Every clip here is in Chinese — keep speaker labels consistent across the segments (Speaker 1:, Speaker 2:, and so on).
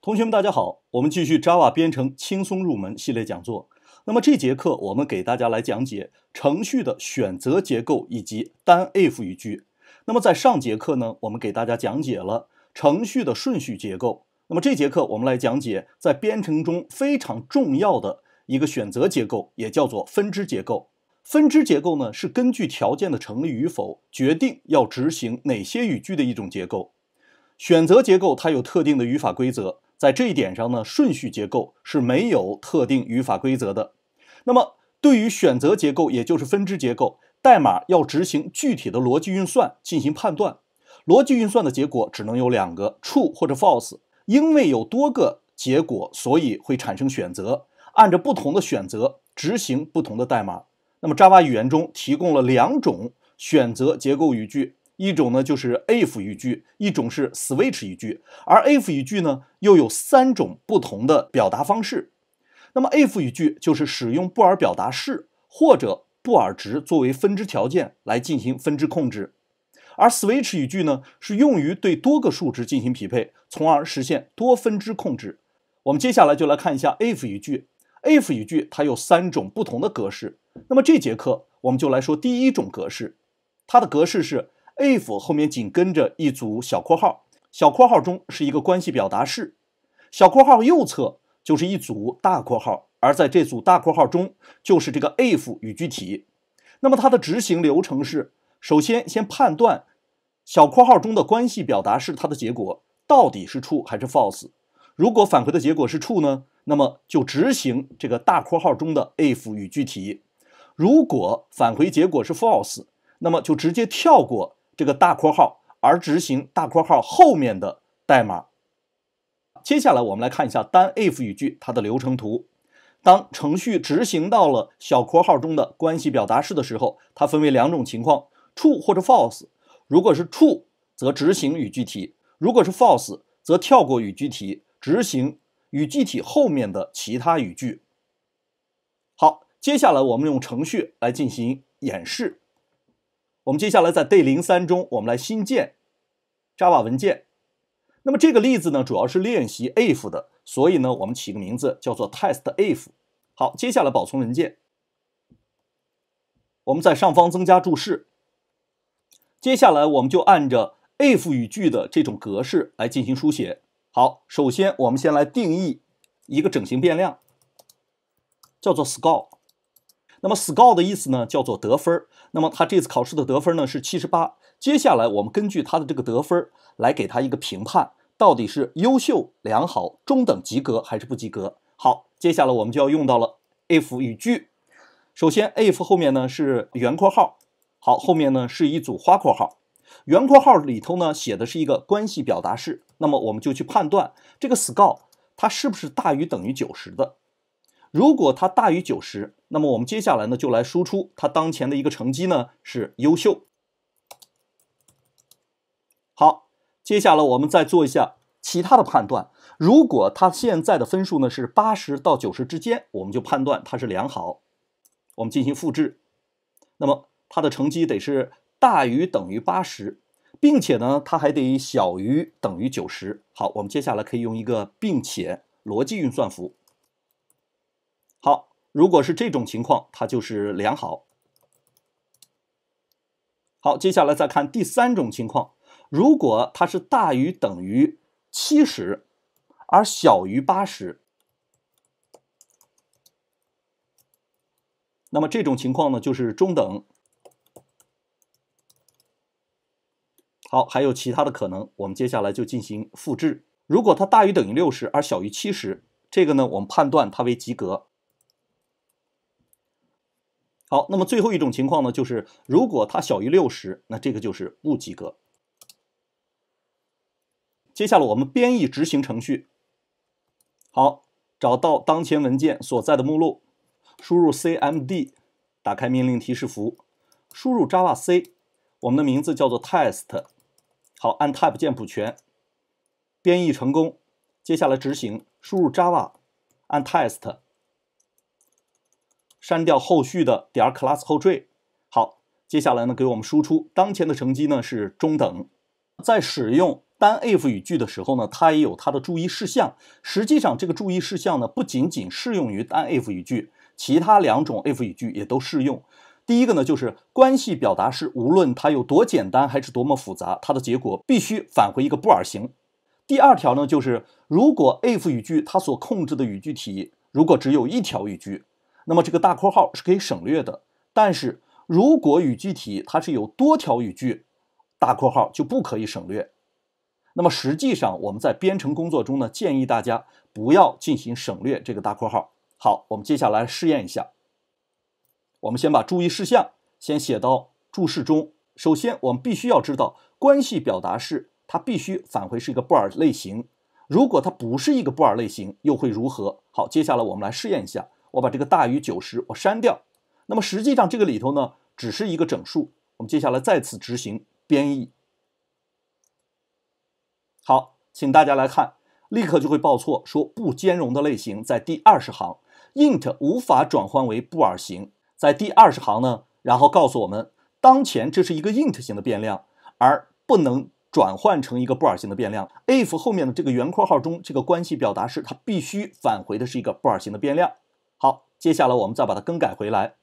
Speaker 1: 同学们，大家好，我们继续 Java 编程轻松入门系列讲座。那么这节课我们给大家来讲解程序的选择结构以及单 if 语句。那么在上节课呢，我们给大家讲解了程序的顺序结构。那么这节课我们来讲解在编程中非常重要的一个选择结构，也叫做分支结构。分支结构呢，是根据条件的成立与否，决定要执行哪些语句的一种结构。选择结构它有特定的语法规则，在这一点上呢，顺序结构是没有特定语法规则的。那么，对于选择结构，也就是分支结构，代码要执行具体的逻辑运算进行判断，逻辑运算的结果只能有两个，true 或者 false。因为有多个结果，所以会产生选择，按照不同的选择执行不同的代码。那么，Java 语言中提供了两种选择结构语句。一种呢就是 if 语句，一种是 switch 语句，而 if 语句呢又有三种不同的表达方式。那么 if 语句就是使用布尔表达式或者布尔值作为分支条件来进行分支控制，而 switch 语句呢是用于对多个数值进行匹配，从而实现多分支控制。我们接下来就来看一下 if 语句。if 语句它有三种不同的格式，那么这节课我们就来说第一种格式，它的格式是。if 后面紧跟着一组小括号，小括号中是一个关系表达式，小括号右侧就是一组大括号，而在这组大括号中就是这个 if 语句体。那么它的执行流程是：首先先判断小括号中的关系表达式，它的结果到底是 true 还是 false。如果返回的结果是 true 呢，那么就执行这个大括号中的 if 语句体；如果返回结果是 false，那么就直接跳过。这个大括号，而执行大括号后面的代码。接下来，我们来看一下单 if 语句它的流程图。当程序执行到了小括号中的关系表达式的时候，它分为两种情况：true 或者 false。如果是 true，则执行语句体；如果是 false，则跳过语句体，执行语句体后面的其他语句。好，接下来我们用程序来进行演示。我们接下来在 day 零三中，我们来新建 Java 文件。那么这个例子呢，主要是练习 if 的，所以呢，我们起个名字叫做 test if。好，接下来保存文件。我们在上方增加注释。接下来我们就按着 if 语句的这种格式来进行书写。好，首先我们先来定义一个整形变量，叫做 score。那么 score 的意思呢，叫做得分儿。那么他这次考试的得分呢是七十八。接下来我们根据他的这个得分来给他一个评判，到底是优秀、良好、中等、及格还是不及格？好，接下来我们就要用到了 if 语句。首先 if 后面呢是圆括号，好，后面呢是一组花括号。圆括号里头呢写的是一个关系表达式，那么我们就去判断这个 score 它是不是大于等于九十的。如果它大于九十，那么我们接下来呢就来输出它当前的一个成绩呢是优秀。好，接下来我们再做一下其他的判断。如果它现在的分数呢是八十到九十之间，我们就判断它是良好。我们进行复制，那么它的成绩得是大于等于八十，并且呢它还得小于等于九十。好，我们接下来可以用一个并且逻辑运算符。如果是这种情况，它就是良好。好，接下来再看第三种情况，如果它是大于等于七十而小于八十，那么这种情况呢就是中等。好，还有其他的可能，我们接下来就进行复制。如果它大于等于六十而小于七十，这个呢我们判断它为及格。好，那么最后一种情况呢，就是如果它小于六十，那这个就是不及格。接下来我们编译执行程序。好，找到当前文件所在的目录，输入 cmd，打开命令提示符，输入 java c，我们的名字叫做 test，好，按 Tab 键补全，编译成功，接下来执行，输入 java，按 test。删掉后续的点儿 class 后缀，好，接下来呢，给我们输出当前的成绩呢是中等，在使用单 if 语句的时候呢，它也有它的注意事项。实际上，这个注意事项呢，不仅仅适用于单 if 语句，其他两种 if 语句也都适用。第一个呢，就是关系表达式，无论它有多简单还是多么复杂，它的结果必须返回一个布尔型。第二条呢，就是如果 if 语句它所控制的语句体如果只有一条语句。那么这个大括号是可以省略的，但是如果语句体它是有多条语句，大括号就不可以省略。那么实际上我们在编程工作中呢，建议大家不要进行省略这个大括号。好，我们接下来试验一下。我们先把注意事项先写到注释中。首先，我们必须要知道关系表达式它必须返回是一个布尔类型。如果它不是一个布尔类型，又会如何？好，接下来我们来试验一下。我把这个大于九十我删掉，那么实际上这个里头呢，只是一个整数。我们接下来再次执行编译，好，请大家来看，立刻就会报错说不兼容的类型，在第二十行，int 无法转换为布尔型，在第二十行呢，然后告诉我们当前这是一个 int 型的变量，而不能转换成一个布尔型的变量。if 后面的这个圆括号中，这个关系表达式它必须返回的是一个布尔型的变量。好，接下来我们再把它更改回来。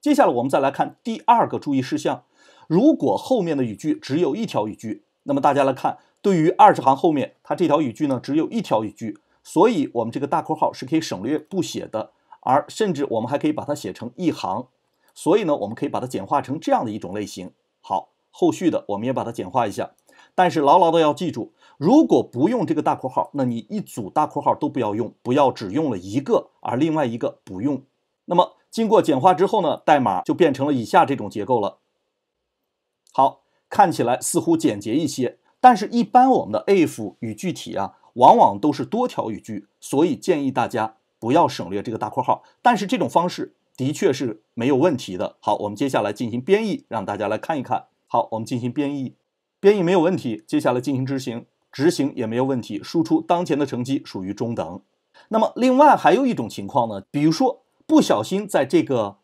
Speaker 1: 接下来我们再来看第二个注意事项。如果后面的语句只有一条语句，那么大家来看，对于二十行后面，它这条语句呢只有一条语句，所以我们这个大括号是可以省略不写的，而甚至我们还可以把它写成一行。所以呢，我们可以把它简化成这样的一种类型。好，后续的我们也把它简化一下，但是牢牢的要记住。如果不用这个大括号，那你一组大括号都不要用，不要只用了一个，而另外一个不用。那么经过简化之后呢，代码就变成了以下这种结构了。好，看起来似乎简洁一些，但是，一般我们的 if 语句体啊，往往都是多条语句，所以建议大家不要省略这个大括号。但是这种方式的确是没有问题的。好，我们接下来进行编译，让大家来看一看。好，我们进行编译，编译没有问题，接下来进行执行。执行也没有问题，输出当前的成绩属于中等。那么另外还有一种情况呢，比如说不小心在这个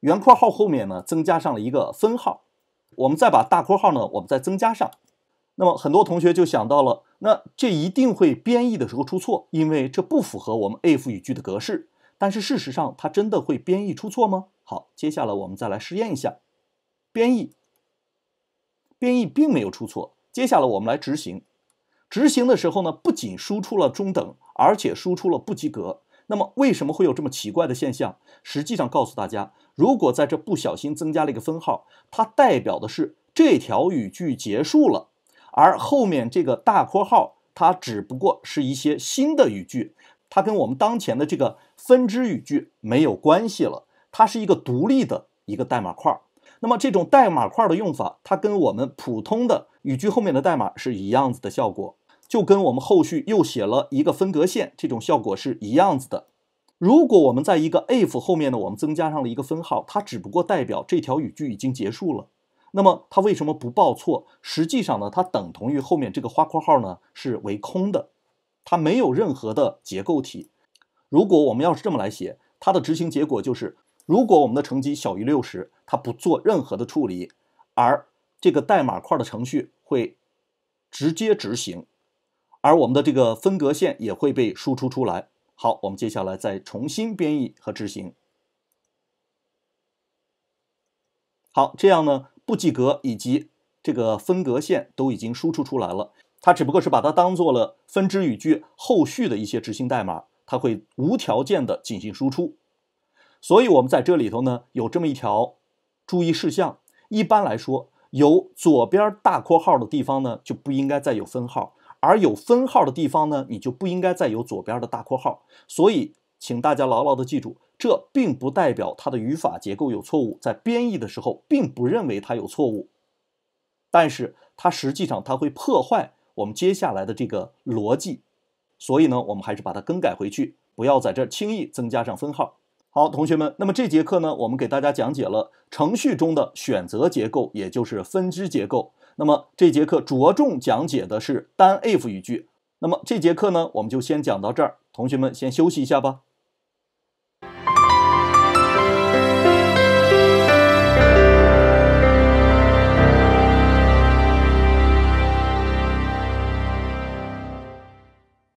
Speaker 1: 圆括号后面呢增加上了一个分号，我们再把大括号呢我们再增加上。那么很多同学就想到了，那这一定会编译的时候出错，因为这不符合我们 if 语句的格式。但是事实上它真的会编译出错吗？好，接下来我们再来试验一下，编译，编译并没有出错。接下来我们来执行。执行的时候呢，不仅输出了中等，而且输出了不及格。那么为什么会有这么奇怪的现象？实际上告诉大家，如果在这不小心增加了一个分号，它代表的是这条语句结束了，而后面这个大括号，它只不过是一些新的语句，它跟我们当前的这个分支语句没有关系了，它是一个独立的一个代码块。那么这种代码块的用法，它跟我们普通的。语句后面的代码是一样子的效果，就跟我们后续又写了一个分隔线，这种效果是一样子的。如果我们在一个 if 后面呢，我们增加上了一个分号，它只不过代表这条语句已经结束了。那么它为什么不报错？实际上呢，它等同于后面这个花括号呢是为空的，它没有任何的结构体。如果我们要是这么来写，它的执行结果就是：如果我们的成绩小于六十，它不做任何的处理，而。这个代码块的程序会直接执行，而我们的这个分隔线也会被输出出来。好，我们接下来再重新编译和执行。好，这样呢，不及格以及这个分隔线都已经输出出来了。它只不过是把它当做了分支语句后续的一些执行代码，它会无条件的进行输出。所以我们在这里头呢，有这么一条注意事项，一般来说。有左边大括号的地方呢，就不应该再有分号；而有分号的地方呢，你就不应该再有左边的大括号。所以，请大家牢牢的记住，这并不代表它的语法结构有错误，在编译的时候并不认为它有错误，但是它实际上它会破坏我们接下来的这个逻辑。所以呢，我们还是把它更改回去，不要在这轻易增加上分号。好，同学们，那么这节课呢，我们给大家讲解了程序中的选择结构，也就是分支结构。那么这节课着重讲解的是单 if 语句。那么这节课呢，我们就先讲到这儿，同学们先休息一下吧。